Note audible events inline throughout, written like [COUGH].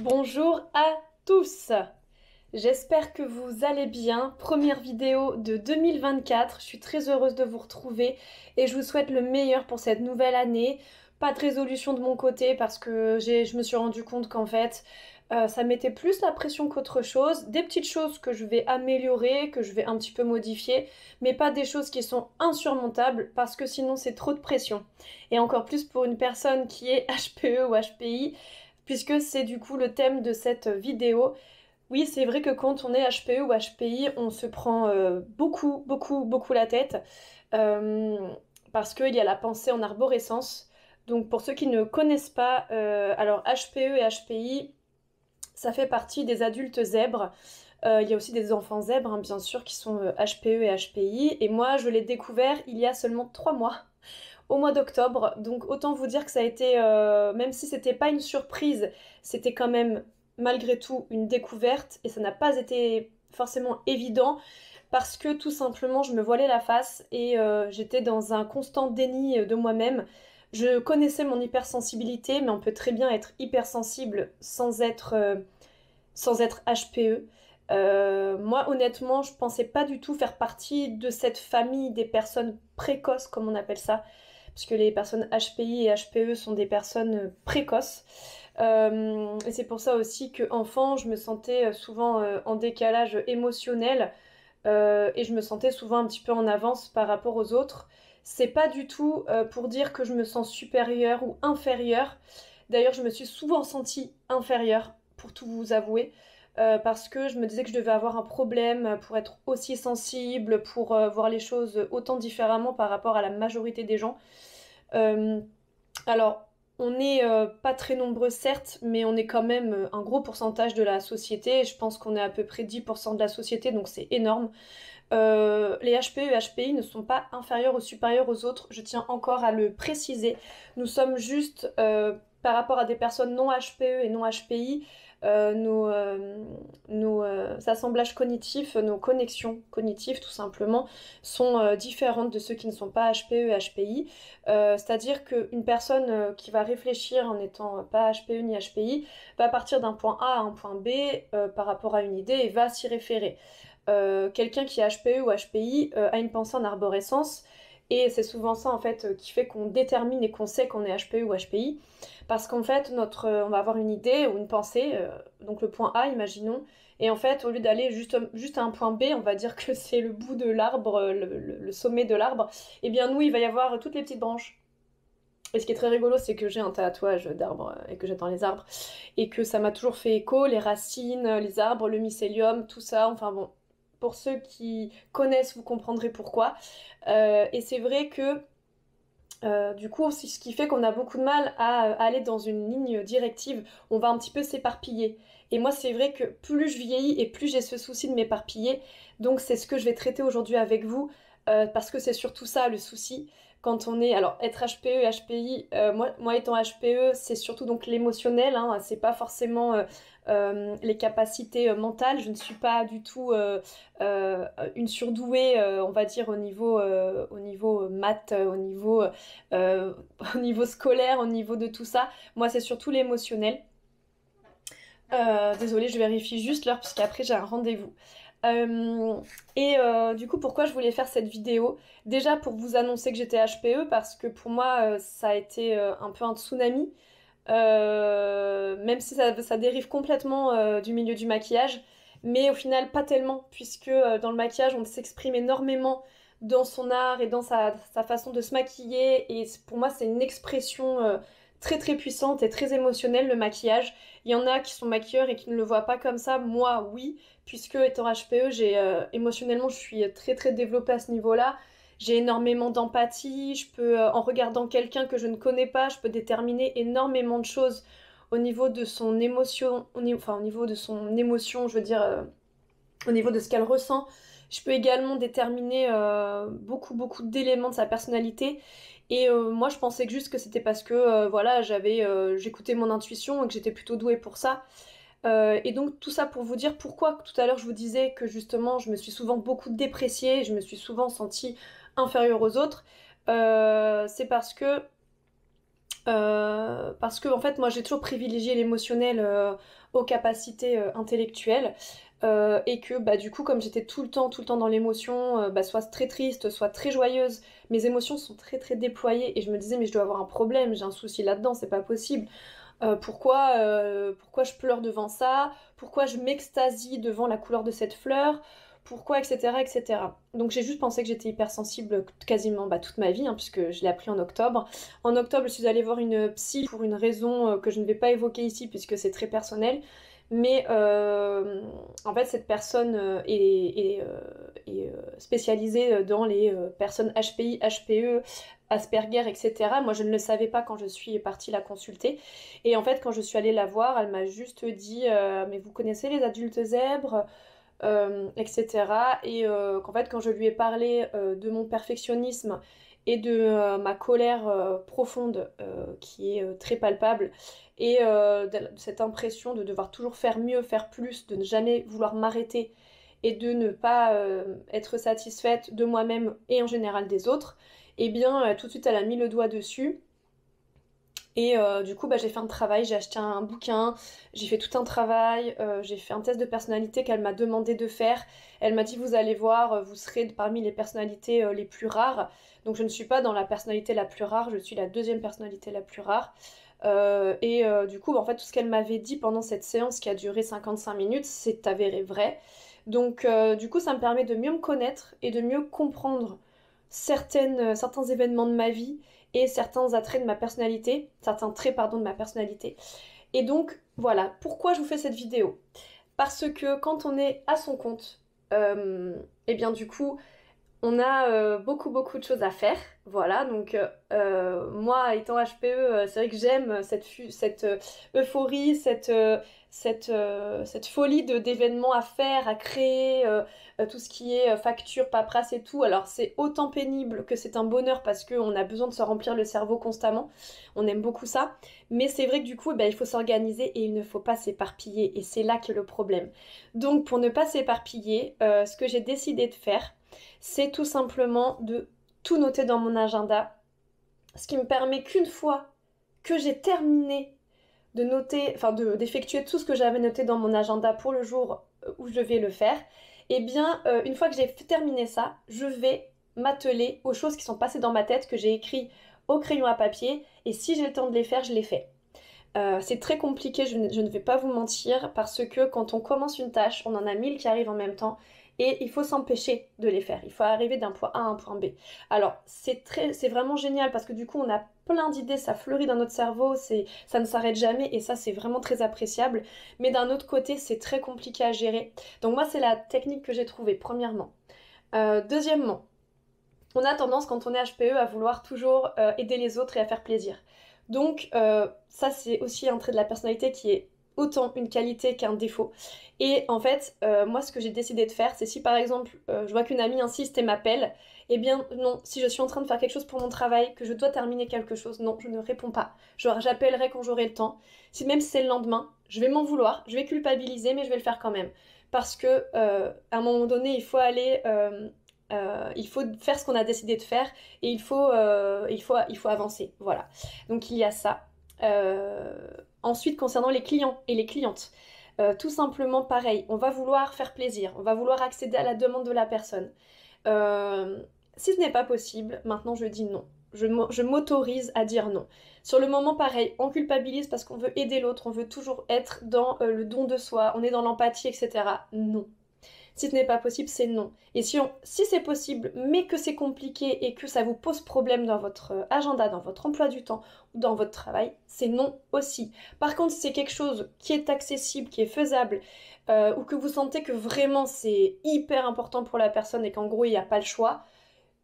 Bonjour à tous J'espère que vous allez bien. Première vidéo de 2024. Je suis très heureuse de vous retrouver et je vous souhaite le meilleur pour cette nouvelle année. Pas de résolution de mon côté parce que je me suis rendu compte qu'en fait, euh, ça mettait plus la pression qu'autre chose. Des petites choses que je vais améliorer, que je vais un petit peu modifier, mais pas des choses qui sont insurmontables parce que sinon c'est trop de pression. Et encore plus pour une personne qui est HPE [LAUGHS] ou HPI, puisque c'est du coup le thème de cette vidéo. Oui, c'est vrai que quand on est HPE ou HPI, on se prend euh, beaucoup, beaucoup, beaucoup la tête, euh, parce qu'il y a la pensée en arborescence. Donc pour ceux qui ne connaissent pas, euh, alors HPE et HPI, ça fait partie des adultes zèbres. il y a aussi des enfants zèbres, hein, bien sûr, qui sont HPE et HPI. Et moi, je l'ai découvert il y a seulement trois mois au mois d'octobre. Donc autant vous dire que ça a été, euh, même si c'était pas une surprise, c'était quand même malgré tout une découverte et ça n'a pas été forcément évident parce que tout simplement je me voilais la face et euh, j'étais dans un constant déni euh, de moi-même. Je connaissais mon hypersensibilité, mais on peut très bien être hypersensible sans être, sans être HPE. moi, honnêtement, je pensais pas du tout faire partie de cette famille des personnes précoces, comme on appelle ça puisque les personnes HPI et HPE sont des personnes euh, précoces. Euh, et c'est pour ça aussi qu'enfant je me sentais euh, souvent en décalage émotionnel et je me sentais souvent un petit peu en avance par rapport aux autres. C'est pas du tout pour dire que je me sens supérieure ou inférieure. D'ailleurs, je me suis souvent sentie inférieure, pour tout vous avouer. Euh, parce que je me disais que je devais avoir un problème pour être aussi sensible, pour euh, voir les choses autant différemment par rapport à la majorité des gens. Euh, alors, on n'est pas très nombreux, certes, mais on est quand même un gros pourcentage de la société. Je pense qu'on est à peu près 10% de la société, donc c'est énorme. les HPE et HPI ne sont pas inférieurs ou supérieurs aux autres, je tiens encore à le préciser. Nous sommes juste, par rapport à des personnes non HPE et non HPI, euh, nos, euh, euh, assemblages cognitifs, nos connexions cognitives tout simplement, sont différentes de ceux qui ne sont pas HPE et HPI. C'est-à-dire qu'une personne qui va réfléchir en n'étant pas HPE ni HPI va partir d'un point A à un point B par rapport à une idée et va s'y référer. quelqu'un qui est HPE ou HPI a une pensée en arborescence et c'est souvent ça en fait euh, qui fait qu'on détermine et qu'on sait qu'on est HPE ou HPI. Parce qu'en fait, notre, euh, on va avoir une idée ou une pensée, euh, donc le point A, imaginons, et en fait, au lieu d'aller juste, juste à un point B, on va dire que [LAUGHS] c'est le bout de l'arbre, le, sommet de l'arbre, et eh bien nous, il va y avoir toutes les petites branches. Et ce qui est très rigolo, c'est que j'ai un tatouage d'arbre, et que j'attends les arbres, et que ça m'a toujours fait écho, les racines, les arbres, le mycélium, tout ça, enfin bon, pour ceux qui connaissent, vous comprendrez pourquoi. Euh, et c'est vrai que euh, du coup, c'est ce qui fait qu'on a beaucoup de mal à, euh, aller dans une ligne directive. On va un petit peu s'éparpiller. Et moi, c'est vrai que plus je vieillis et plus j'ai ce souci de m'éparpiller. Donc, c'est ce que je vais traiter aujourd'hui avec vous, parce que c'est surtout ça le souci. Quand on est, alors être HPE, HPI, moi, étant HPE, c'est surtout donc l'émotionnel, hein. c'est pas forcément euh, les capacités euh, mentales. Je ne suis pas du tout euh, une surdouée, on va dire, au niveau, au maths, [LAUGHS] au niveau, scolaire, au niveau de tout ça. Moi, c'est surtout l'émotionnel. désolée, je vérifie juste l'heure, puisqu'après, j'ai un rendez-vous. et du coup, pourquoi je voulais faire cette vidéo Déjà pour vous annoncer que j'étais HPE, parce que pour moi, ça a été un peu un tsunami. Euh, même si ça, dérive complètement euh, du milieu du maquillage, mais au final pas tellement, puisque euh, dans le maquillage on s'exprime énormément dans son art et dans sa, sa, façon de se maquiller, et pour moi c'est une expression très très puissante et très émotionnelle le maquillage. Il y en a qui sont maquilleurs et qui ne le voient pas comme ça, moi oui, puisque étant HPE, j'ai émotionnellement je suis très très développée à ce niveau-là, j'ai énormément d'empathie, je peux, euh, en regardant quelqu'un que je ne connais pas, je peux déterminer énormément de choses au niveau de son émotion, au niveau, enfin au niveau de son émotion, je veux dire, euh, au niveau de ce qu'elle ressent. Je peux également déterminer euh, beaucoup, beaucoup d'éléments de sa personnalité. Et moi, je pensais juste que c'était parce que, voilà, j'avais, j'écoutais mon intuition et que j'étais plutôt douée pour ça. et donc tout ça pour vous dire pourquoi tout à l'heure je vous disais que justement je me suis souvent beaucoup dépréciée, je me suis souvent sentie inférieur aux autres, euh, c'est parce que euh, parce que en fait moi j'ai toujours privilégié l'émotionnel euh, aux capacités intellectuelles et que bah du coup comme j'étais tout le temps tout le temps dans l'émotion bah, soit très triste soit très joyeuse mes émotions sont très très déployées et je me disais mais je dois avoir un problème j'ai un souci là-dedans c'est pas possible pourquoi, pourquoi je pleure devant ça pourquoi je m'extasie devant la couleur de cette fleur pourquoi, etc. etc. Donc j'ai juste pensé que j'étais hypersensible quasiment bah, toute ma vie, hein, puisque je l'ai appris en octobre. En octobre, je suis allée voir une psy pour une raison euh, que je ne vais pas évoquer ici, puisque c'est très personnel. Mais euh, en fait, cette personne euh, est, spécialisée dans les personnes HPI, HPE, Asperger, etc. Moi, je ne le savais pas quand je suis partie la consulter. Et en fait, quand je suis allée la voir, elle m'a juste dit Mais vous connaissez les adultes zèbres euh, etc. Et euh, qu'en fait, quand je lui ai parlé euh, de mon perfectionnisme et de euh, ma colère profonde qui est très palpable et de cette impression de devoir toujours faire mieux, faire plus, de ne jamais vouloir m'arrêter et de ne pas être satisfaite de moi-même et en général des autres, eh bien, tout de suite, elle a mis le doigt dessus et euh, du coup, bah, j'ai fait un travail, j'ai acheté un bouquin, j'ai fait tout un travail, euh, j'ai fait un test de personnalité qu'elle m'a demandé de faire. Elle m'a dit, vous allez voir, euh, vous serez parmi les personnalités les plus rares. Donc je ne suis pas dans la personnalité la plus rare, je suis la deuxième personnalité la plus rare. et du coup, bah, en fait, tout ce qu'elle m'avait dit pendant cette séance qui a duré 55 minutes, c'est avéré vrai. Donc du coup, ça me permet de mieux me connaître et de mieux comprendre certains événements de ma vie et certains attraits de ma personnalité, certains traits pardon de ma personnalité. Et donc voilà, pourquoi je vous fais cette vidéo Parce que quand on est à son compte, et euh, eh bien du coup, on a euh, beaucoup beaucoup de choses à faire. Voilà, donc euh, moi étant HPE, c'est vrai que j'aime cette, cette euphorie, cette cette, euh, cette folie d'événements à faire, à créer, euh, euh, tout ce qui est facture, paperasse et tout. Alors c'est autant pénible que c'est un bonheur parce qu'on a besoin de se remplir le cerveau constamment. On aime beaucoup ça. Mais c'est vrai que du coup, eh ben, il faut s'organiser et il ne faut pas s'éparpiller. Et c'est là que le problème. Donc pour ne pas s'éparpiller, ce que j'ai décidé de faire, c'est tout simplement de tout noter dans mon agenda. Ce qui me permet qu'une fois que j'ai terminé de noter, enfin d'effectuer tout ce que j'avais noté dans mon agenda pour le jour euh, où je vais le faire, et eh bien, euh, une fois que j'ai terminé ça, je vais m'atteler aux choses qui sont passées dans ma tête, que j'ai écrites au crayon à papier, et si j'ai le temps de les faire, je les fais. Euh, c'est très compliqué, je ne, je ne vais pas vous mentir, parce que quand on commence une tâche, on en a mille qui arrivent en même temps, et il faut s'empêcher de les faire. Il faut arriver d'un point A à un point B. Alors c'est très, c'est vraiment génial parce que du coup on a plein d'idées, ça fleurit dans notre cerveau, c'est, ça ne s'arrête jamais et ça c'est vraiment très appréciable. Mais d'un autre côté c'est très compliqué à gérer. Donc moi c'est la technique que j'ai trouvée premièrement. Euh, deuxièmement, on a tendance quand on est HPE à vouloir toujours euh, aider les autres et à faire plaisir. Donc euh, ça c'est aussi un trait de la personnalité qui est autant une qualité qu'un défaut. Et en fait, euh, moi, ce que j'ai décidé de faire, c'est si par exemple, euh, je vois qu'une amie insiste et m'appelle, eh bien non, si je suis en train de faire quelque chose pour mon travail, que je dois terminer quelque chose, non, je ne réponds pas. Genre, j'appellerai quand j'aurai le temps. Si même si c'est le lendemain, je vais m'en vouloir, je vais culpabiliser, mais je vais le faire quand même. Parce que, euh, à un moment donné, il faut aller... il faut faire ce qu'on a décidé de faire et il faut, il faut, il faut avancer. Voilà. Donc il y a ça. Euh, Ensuite, concernant les clients et les clientes, euh, tout simplement pareil, on va vouloir faire plaisir, on va vouloir accéder à la demande de la personne. Euh, si ce n'est pas possible, maintenant je dis non. Je m'autorise à dire non. Sur le moment, pareil, on culpabilise parce qu'on veut aider l'autre, on veut toujours être dans euh, le don de soi, on est dans l'empathie, etc. Non, si ce n'est pas possible, c'est non. Et si, si c'est possible, mais que c'est compliqué et que ça vous pose problème dans votre euh, agenda, dans votre emploi du temps ou dans votre travail, c'est non aussi. Par contre, si c'est quelque chose qui est accessible, qui est faisable, euh, ou que vous sentez que vraiment c'est hyper important pour la personne et qu'en gros il n'y a pas le choix,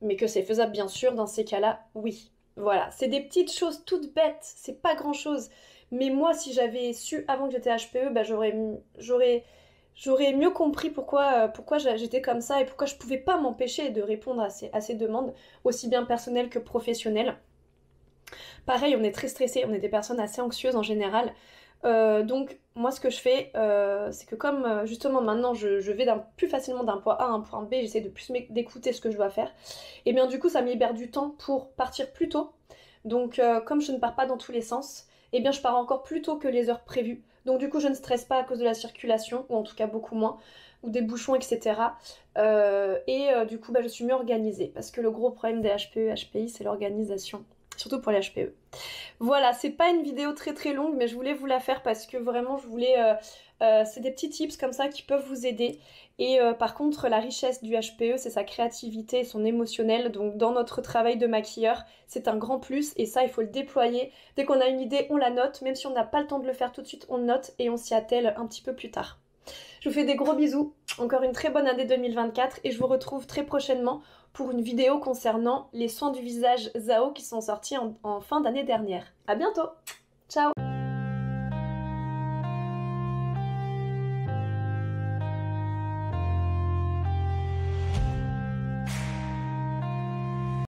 mais que c'est faisable bien sûr, dans ces cas-là, oui. Voilà, c'est des petites choses toutes bêtes, c'est pas grand chose. Mais moi, si j'avais su avant que j'étais HPE, bah, j'aurais, j'aurais j'aurais mieux compris pourquoi, euh, pourquoi j'étais comme ça et pourquoi je pouvais pas m'empêcher de répondre à ces, ces demandes, aussi bien personnelles que professionnelles. Pareil, on est très stressés, on est des personnes assez anxieuses en général. Euh, donc moi ce que je fais, euh, c'est que comme justement maintenant je, vais plus facilement d'un point A à un point B, j'essaie de plus d'écouter ce que je dois faire, et eh bien du coup ça me libère du temps pour partir plus tôt. Donc comme je ne pars pas dans tous les sens, et eh bien je pars encore plus tôt que les heures prévues. Donc du coup, je ne stresse pas à cause de la circulation, ou en tout cas beaucoup moins, ou des bouchons, etc. et euh, euh, du coup, bah, je suis mieux organisée, parce que le gros problème des HPE, HPI, c'est l'organisation surtout pour les HPE. Voilà, c'est pas une vidéo très très longue, mais je voulais vous la faire parce que vraiment je voulais. Euh, euh, c'est des petits tips comme ça qui peuvent vous aider. Et euh, par contre, la richesse du HPE, c'est sa créativité et son émotionnel. Donc dans notre travail de maquilleur, c'est un grand plus et ça, il faut le déployer. Dès qu'on a une idée, on la note. Même si on n'a pas le temps de le faire tout de suite, on le note et on s'y attelle un petit peu plus tard. Je vous fais des gros bisous encore une très bonne année 2024 et je vous retrouve très prochainement pour une vidéo concernant les soins du visage Zao qui sont sortis en, fin d'année dernière. A bientôt Ciao